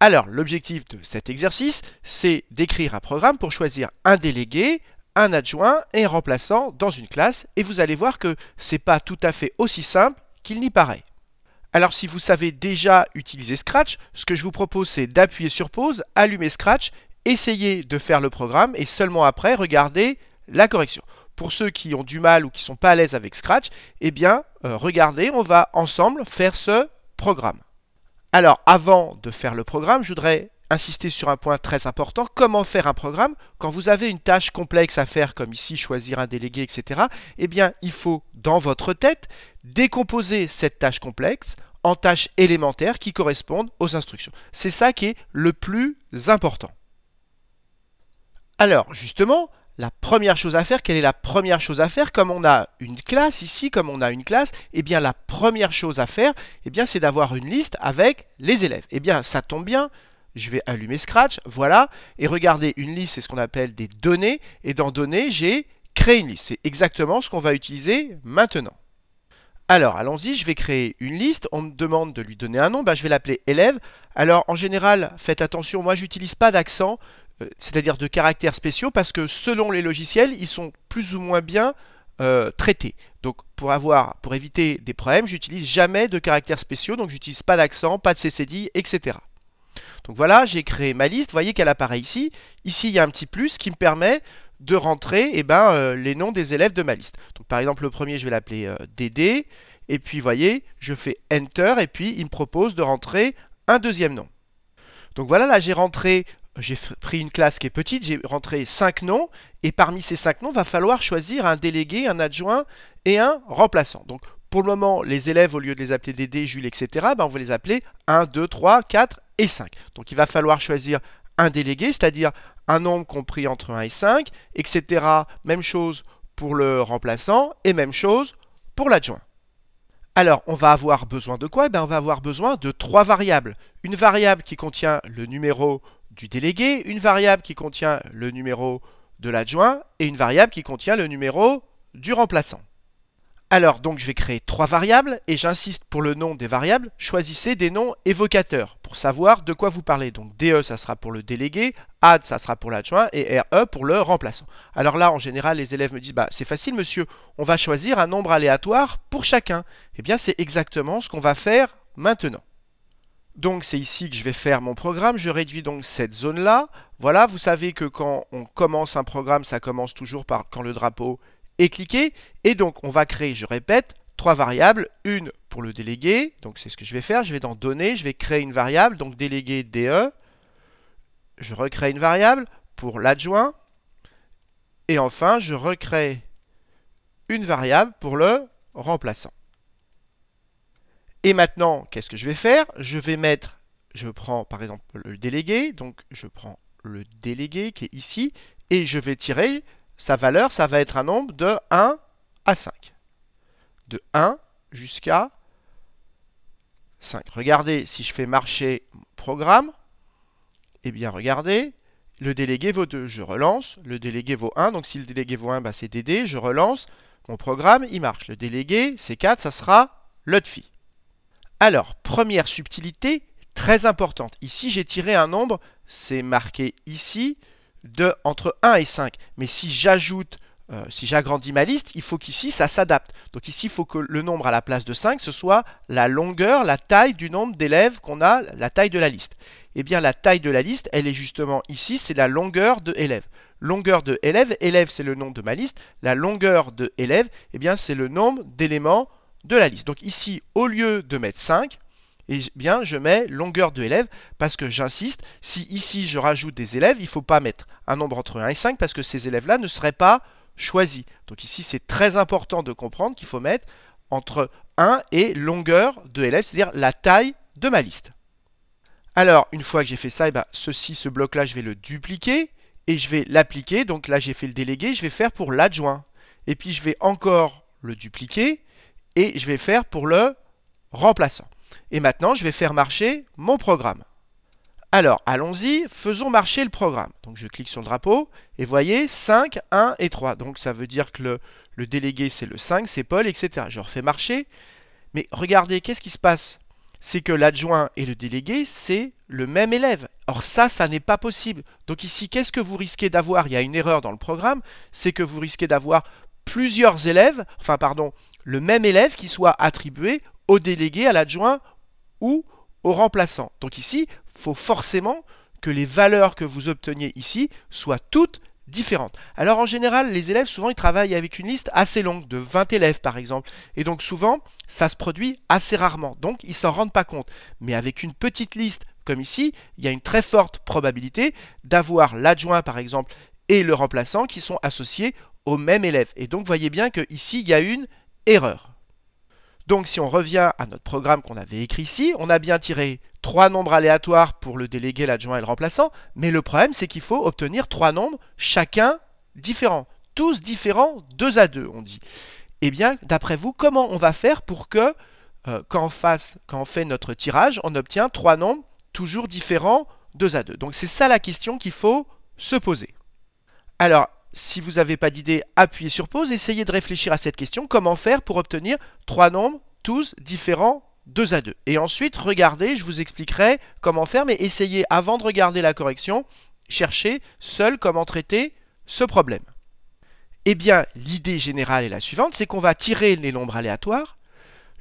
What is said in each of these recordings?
Alors, l'objectif de cet exercice, c'est d'écrire un programme pour choisir un délégué, un adjoint et un remplaçant dans une classe, et vous allez voir que c'est pas tout à fait aussi simple qu'il n'y paraît. Alors si vous savez déjà utiliser Scratch, ce que je vous propose c'est d'appuyer sur pause, allumer Scratch, essayer de faire le programme et seulement après regarder la correction. Pour ceux qui ont du mal ou qui sont pas à l'aise avec Scratch, eh bien euh, regardez, on va ensemble faire ce programme. Alors, avant de faire le programme, je voudrais insister sur un point très important. Comment faire un programme Quand vous avez une tâche complexe à faire, comme ici choisir un délégué, etc., eh bien, il faut, dans votre tête, décomposer cette tâche complexe en tâches élémentaires qui correspondent aux instructions. C'est ça qui est le plus important. Alors, justement, la première chose à faire, quelle est la première chose à faire Comme on a une classe ici, comme on a une classe, eh bien la première chose à faire, eh bien c'est d'avoir une liste avec les élèves. Eh bien ça tombe bien, je vais allumer Scratch, voilà, et regardez, une liste c'est ce qu'on appelle des données, et dans données j'ai créé une liste. C'est exactement ce qu'on va utiliser maintenant. Alors, allons-y, je vais créer une liste. On me demande de lui donner un nom. Bah, je vais l'appeler élève. Alors, en général, faites attention, moi, j'utilise pas d'accent. Euh, c'est-à-dire de caractères spéciaux, parce que selon les logiciels, ils sont plus ou moins bien euh, traités. Donc pour avoir, pour éviter des problèmes, j'utilise jamais de caractères spéciaux, donc j'utilise pas d'accent, pas de CCD, etc. Donc voilà, j'ai créé ma liste, vous voyez qu'elle apparaît ici. Ici, il y a un petit plus qui me permet de rentrer eh ben, euh, les noms des élèves de ma liste. Donc par exemple, le premier, je vais l'appeler DD, et puis vous voyez, je fais Enter, et puis il me propose de rentrer un deuxième nom. Donc voilà, là j'ai rentré j'ai pris une classe qui est petite, j'ai rentré 5 noms, et parmi ces 5 noms, va falloir choisir un délégué, un adjoint et un remplaçant. Donc pour le moment, les élèves, au lieu de les appeler Dédé, Jules, etc., ben, on va les appeler 1, 2, 3, 4 et 5. Donc il va falloir choisir un délégué, c'est-à-dire un nombre compris entre 1 et 5, etc. Même chose pour le remplaçant et même chose pour l'adjoint. Alors, on va avoir besoin de quoi ben, On va avoir besoin de trois variables. Une variable qui contient le numéro du délégué, une variable qui contient le numéro de l'adjoint et une variable qui contient le numéro du remplaçant. Alors donc je vais créer trois variables et j'insiste pour le nom des variables, choisissez des noms évocateurs pour savoir de quoi vous parlez. Donc DE ça sera pour le délégué, AD ça sera pour l'adjoint et RE pour le remplaçant. Alors là en général les élèves me disent bah c'est facile monsieur, on va choisir un nombre aléatoire pour chacun. Eh bien c'est exactement ce qu'on va faire maintenant. Donc c'est ici que je vais faire mon programme, je réduis donc cette zone là. Voilà, vous savez que quand on commence un programme, ça commence toujours par quand le drapeau est cliqué. Et donc on va créer, je répète, trois variables, une pour le délégué, donc c'est ce que je vais faire, je vais dans données, je vais créer une variable, donc délégué DE, je recrée une variable pour l'adjoint, et enfin je recrée une variable pour le remplaçant. Et maintenant, qu'est-ce que je vais faire Je vais mettre, je prends par exemple le délégué, donc je prends le délégué qui est ici, et je vais tirer sa valeur, ça va être un nombre de 1 à 5. De 1 jusqu'à 5. Regardez, si je fais marcher mon programme, eh bien regardez, le délégué vaut 2. Je relance, le délégué vaut 1, donc si le délégué vaut 1, bah c'est DD, je relance, mon programme, il marche. Le délégué, c'est 4, ça sera l'autre fille. Alors, première subtilité très importante. Ici, j'ai tiré un nombre, c'est marqué ici, de entre 1 et 5. Mais si j'ajoute, euh, si j'agrandis ma liste, il faut qu'ici, ça s'adapte. Donc ici, il faut que le nombre à la place de 5, ce soit la longueur, la taille du nombre d'élèves qu'on a, la taille de la liste. Eh bien, la taille de la liste, elle est justement ici, c'est la longueur de élèves. Longueur de élèves, élèves, c'est le nombre de ma liste. La longueur de élèves, eh bien, c'est le nombre d'éléments de la liste. Donc ici, au lieu de mettre 5, et eh bien, je mets longueur de élèves parce que j'insiste, si ici je rajoute des élèves, il ne faut pas mettre un nombre entre 1 et 5 parce que ces élèves-là ne seraient pas choisis. Donc ici, c'est très important de comprendre qu'il faut mettre entre 1 et longueur de élèves, c'est-à-dire la taille de ma liste. Alors, une fois que j'ai fait ça, eh ben, ceci, ce bloc-là, je vais le dupliquer et je vais l'appliquer. Donc là, j'ai fait le délégué, je vais faire pour l'adjoint. Et puis, je vais encore le dupliquer et je vais faire pour le remplaçant. Et maintenant, je vais faire marcher mon programme. Alors, allons-y, faisons marcher le programme. Donc, je clique sur le drapeau, et voyez, 5, 1 et 3. Donc, ça veut dire que le, le délégué, c'est le 5, c'est Paul, etc. Je refais marcher. Mais regardez, qu'est-ce qui se passe C'est que l'adjoint et le délégué, c'est le même élève. Or, ça, ça n'est pas possible. Donc, ici, qu'est-ce que vous risquez d'avoir Il y a une erreur dans le programme, c'est que vous risquez d'avoir plusieurs élèves, enfin pardon, le même élève qui soit attribué au délégué, à l'adjoint ou au remplaçant. Donc ici, il faut forcément que les valeurs que vous obteniez ici soient toutes différentes. Alors en général, les élèves, souvent, ils travaillent avec une liste assez longue, de 20 élèves par exemple. Et donc souvent, ça se produit assez rarement. Donc ils s'en rendent pas compte. Mais avec une petite liste comme ici, il y a une très forte probabilité d'avoir l'adjoint par exemple et le remplaçant qui sont associés au même élève. Et donc, voyez bien qu'ici, il y a une erreur. Donc, si on revient à notre programme qu'on avait écrit ici, on a bien tiré trois nombres aléatoires pour le délégué, l'adjoint et le remplaçant, mais le problème, c'est qu'il faut obtenir trois nombres, chacun différents, tous différents, deux à deux, on dit. Et eh bien, d'après vous, comment on va faire pour que, euh, quand on fait notre tirage, on obtient trois nombres toujours différents, deux à deux Donc, c'est ça la question qu'il faut se poser. Alors, si vous n'avez pas d'idée, appuyez sur pause, essayez de réfléchir à cette question, comment faire pour obtenir trois nombres tous différents 2 à 2. Et ensuite, regardez, je vous expliquerai comment faire, mais essayez, avant de regarder la correction, cherchez seul comment traiter ce problème. Eh bien, l'idée générale est la suivante, c'est qu'on va tirer les nombres aléatoires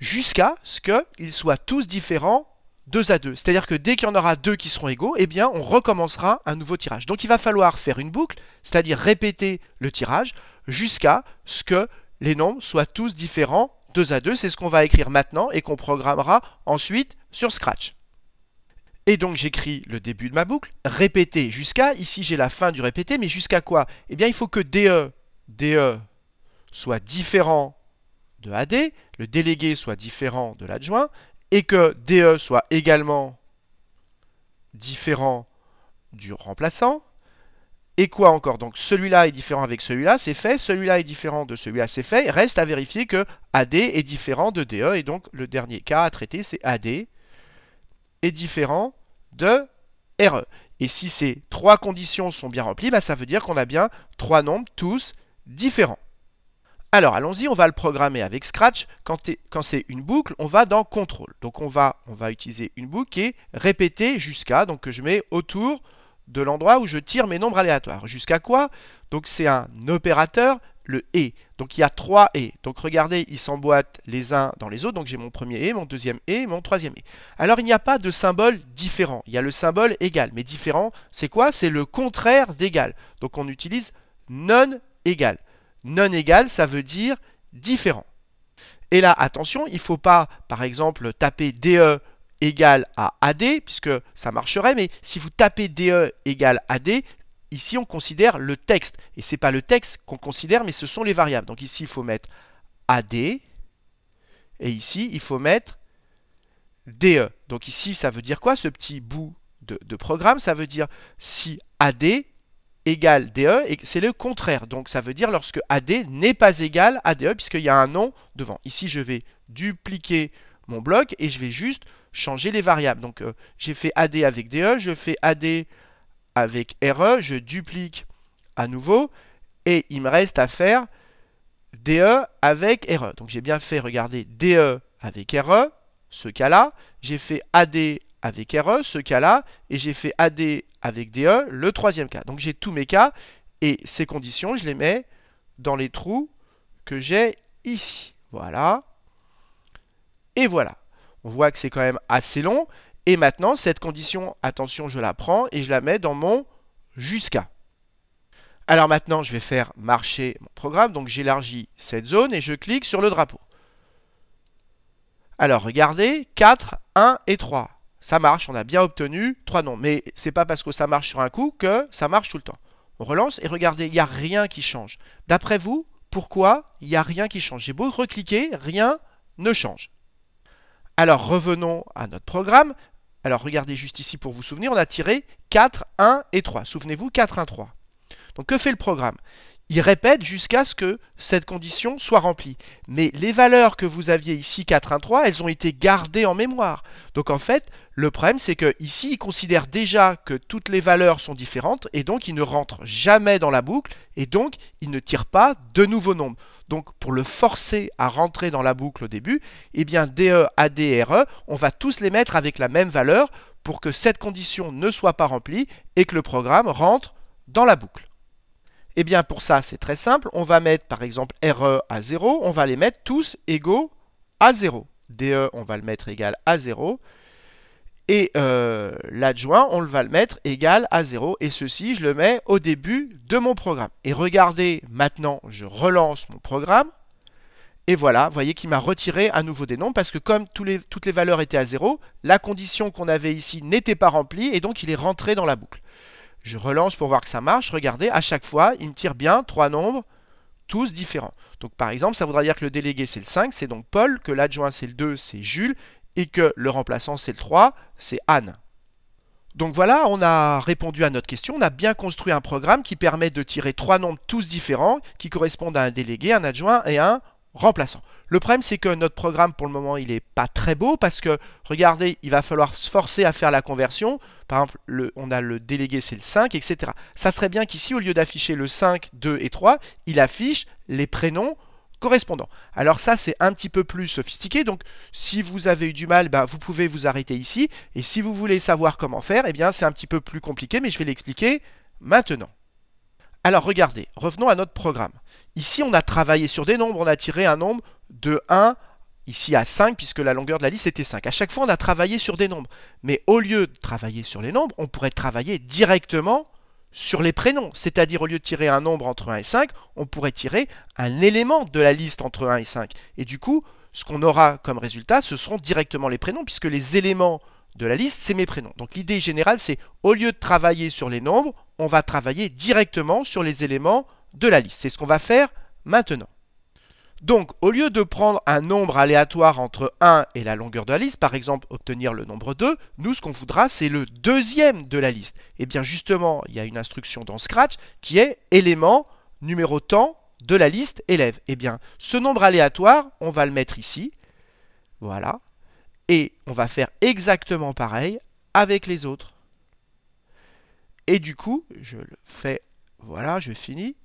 jusqu'à ce qu'ils soient tous différents 2 à 2. C'est-à-dire que dès qu'il y en aura deux qui seront égaux, eh bien on recommencera un nouveau tirage. Donc il va falloir faire une boucle, c'est-à-dire répéter le tirage jusqu'à ce que les nombres soient tous différents 2 à 2. C'est ce qu'on va écrire maintenant et qu'on programmera ensuite sur Scratch. Et donc j'écris le début de ma boucle, répéter jusqu'à, ici j'ai la fin du répéter, mais jusqu'à quoi Eh bien il faut que DE, DE soit différent de AD, le délégué soit différent de l'adjoint, et que DE soit également différent du remplaçant. Et quoi encore Donc celui-là est différent avec celui-là, c'est fait. Celui-là est différent de celui-là, c'est fait. Reste à vérifier que AD est différent de DE. Et donc le dernier cas à traiter, c'est AD est différent de RE. Et si ces trois conditions sont bien remplies, bah, ça veut dire qu'on a bien trois nombres tous différents. Alors allons-y, on va le programmer avec Scratch. Quand, c'est une boucle, on va dans Contrôle. Donc on va, utiliser une boucle qui est répétée jusqu'à, donc que je mets autour de l'endroit où je tire mes nombres aléatoires. Jusqu'à quoi Donc c'est un opérateur, le « et ». Donc il y a trois « et ». Donc regardez, ils s'emboîtent les uns dans les autres. Donc j'ai mon premier « et », mon deuxième « et », mon troisième « et ». Alors il n'y a pas de symbole différent. Il y a le symbole égal. Mais différent, c'est quoi C'est le contraire d'égal. Donc on utilise « non égal ». Non égal, ça veut dire différent. Et là, attention, il ne faut pas, par exemple, taper DE égale à AD, puisque ça marcherait, mais si vous tapez DE égale AD, ici on considère le texte. Et ce n'est pas le texte qu'on considère, mais ce sont les variables. Donc ici, il faut mettre AD, et ici, il faut mettre DE. Donc ici, ça veut dire quoi, ce petit bout de, de programme Ça veut dire si AD égale DE, et c'est le contraire. Donc ça veut dire lorsque AD n'est pas égal à DE, puisqu'il y a un nom devant. Ici, je vais dupliquer mon bloc et je vais juste changer les variables. Donc euh, j'ai fait AD avec DE, je fais AD avec RE, je duplique à nouveau, et il me reste à faire DE avec RE. Donc j'ai bien fait, regardez, DE avec RE, ce cas-là, j'ai fait AD avec RE, ce cas-là, et j'ai fait AD avec DE, le troisième cas. Donc j'ai tous mes cas, et ces conditions, je les mets dans les trous que j'ai ici. Voilà. Et voilà. On voit que c'est quand même assez long. Et maintenant, cette condition, attention, je la prends et je la mets dans mon jusqu'à. Alors maintenant, je vais faire marcher mon programme. Donc j'élargis cette zone et je clique sur le drapeau. Alors regardez, 4, 1 et 3 ça marche, on a bien obtenu 3 noms. Mais c'est pas parce que ça marche sur un coup que ça marche tout le temps. On relance et regardez, il n'y a rien qui change. D'après vous, pourquoi il n'y a rien qui change J'ai beau recliquer, rien ne change. Alors revenons à notre programme. Alors regardez juste ici pour vous souvenir, on a tiré 4, 1 et 3. Souvenez-vous, 4, 1, 3. Donc que fait le programme il répète jusqu'à ce que cette condition soit remplie. Mais les valeurs que vous aviez ici 4, 1, 3, elles ont été gardées en mémoire. Donc en fait, le problème c'est que ici, il considère déjà que toutes les valeurs sont différentes et donc il ne rentre jamais dans la boucle et donc il ne tire pas de nouveaux nombres. Donc pour le forcer à rentrer dans la boucle au début, eh bien DE, AD RE, on va tous les mettre avec la même valeur pour que cette condition ne soit pas remplie et que le programme rentre dans la boucle. Eh bien pour ça c'est très simple, on va mettre par exemple RE à 0, on va les mettre tous égaux à 0. DE on va le mettre égal à 0, et euh, l'adjoint, on va le mettre égal à 0. Et ceci, je le mets au début de mon programme. Et regardez, maintenant, je relance mon programme. Et voilà, vous voyez qu'il m'a retiré à nouveau des nombres parce que comme toutes les valeurs étaient à 0, la condition qu'on avait ici n'était pas remplie et donc il est rentré dans la boucle. Je relance pour voir que ça marche. Regardez, à chaque fois, il me tire bien trois nombres, tous différents. Donc par exemple, ça voudra dire que le délégué c'est le 5, c'est donc Paul, que l'adjoint c'est le 2, c'est Jules, et que le remplaçant c'est le 3, c'est Anne. Donc voilà, on a répondu à notre question, on a bien construit un programme qui permet de tirer trois nombres tous différents qui correspondent à un délégué, un adjoint et un remplaçant. Le problème, c'est que notre programme, pour le moment, il n'est pas très beau parce que, regardez, il va falloir se forcer à faire la conversion. Par exemple, on a le délégué, c'est le 5, etc. Ça serait bien qu'ici, au lieu d'afficher le 5, 2 et 3, il affiche les prénoms correspondants. Alors ça, c'est un petit peu plus sophistiqué. Donc, si vous avez eu du mal, ben, vous pouvez vous arrêter ici. Et si vous voulez savoir comment faire, eh bien, c'est un petit peu plus compliqué, mais je vais l'expliquer maintenant. Alors regardez, revenons à notre programme. Ici, on a travaillé sur des nombres, on a tiré un nombre de 1 ici à 5, puisque la longueur de la liste était 5. À chaque fois, on a travaillé sur des nombres. Mais au lieu de travailler sur les nombres, on pourrait travailler directement sur les prénoms. C'est-à-dire, au lieu de tirer un nombre entre 1 et 5, on pourrait tirer un élément de la liste entre 1 et 5. Et du coup, ce qu'on aura comme résultat, ce seront directement les prénoms, puisque les éléments de la liste, c'est mes prénoms. Donc l'idée générale, c'est au lieu de travailler sur les nombres, on va travailler directement sur les éléments de la liste. C'est ce qu'on va faire maintenant. Donc, au lieu de prendre un nombre aléatoire entre 1 et la longueur de la liste, par exemple obtenir le nombre 2, nous ce qu'on voudra c'est le deuxième de la liste. Et eh bien justement, il y a une instruction dans Scratch qui est élément numéro temps de la liste élève. Et eh bien ce nombre aléatoire, on va le mettre ici. Voilà. Et on va faire exactement pareil avec les autres. Et du coup, je le fais, voilà, je finis.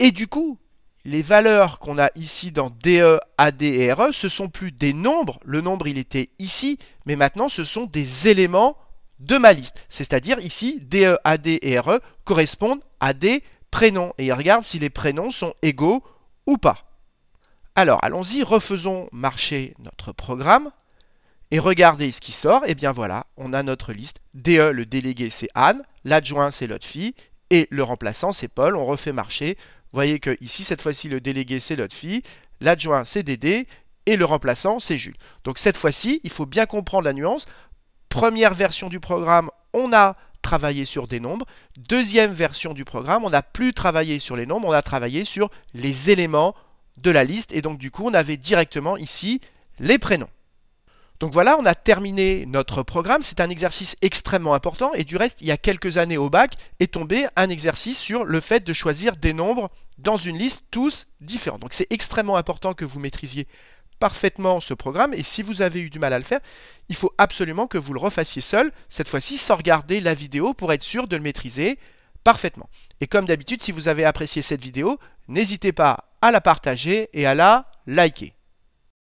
Et du coup, les valeurs qu'on a ici dans DE, AD et RE, ce sont plus des nombres, le nombre il était ici, mais maintenant ce sont des éléments de ma liste. C'est-à-dire ici, DE, AD et RE correspondent à des prénoms. Et il regarde si les prénoms sont égaux ou pas. Alors allons-y, refaisons marcher notre programme. Et regardez ce qui sort, et eh bien voilà, on a notre liste. DE, le délégué c'est Anne, l'adjoint c'est l'autre fille, et le remplaçant c'est Paul, on refait marcher vous voyez que ici, cette fois-ci, le délégué, c'est Lotfi. l'adjoint, c'est Dédé, et le remplaçant, c'est Jules. Donc cette fois-ci, il faut bien comprendre la nuance. Première version du programme, on a travaillé sur des nombres. Deuxième version du programme, on n'a plus travaillé sur les nombres, on a travaillé sur les éléments de la liste. Et donc du coup, on avait directement ici les prénoms. Donc voilà, on a terminé notre programme. C'est un exercice extrêmement important. Et du reste, il y a quelques années au bac est tombé un exercice sur le fait de choisir des nombres dans une liste tous différents. Donc c'est extrêmement important que vous maîtrisiez parfaitement ce programme. Et si vous avez eu du mal à le faire, il faut absolument que vous le refassiez seul, cette fois-ci sans regarder la vidéo pour être sûr de le maîtriser parfaitement. Et comme d'habitude, si vous avez apprécié cette vidéo, n'hésitez pas à la partager et à la liker.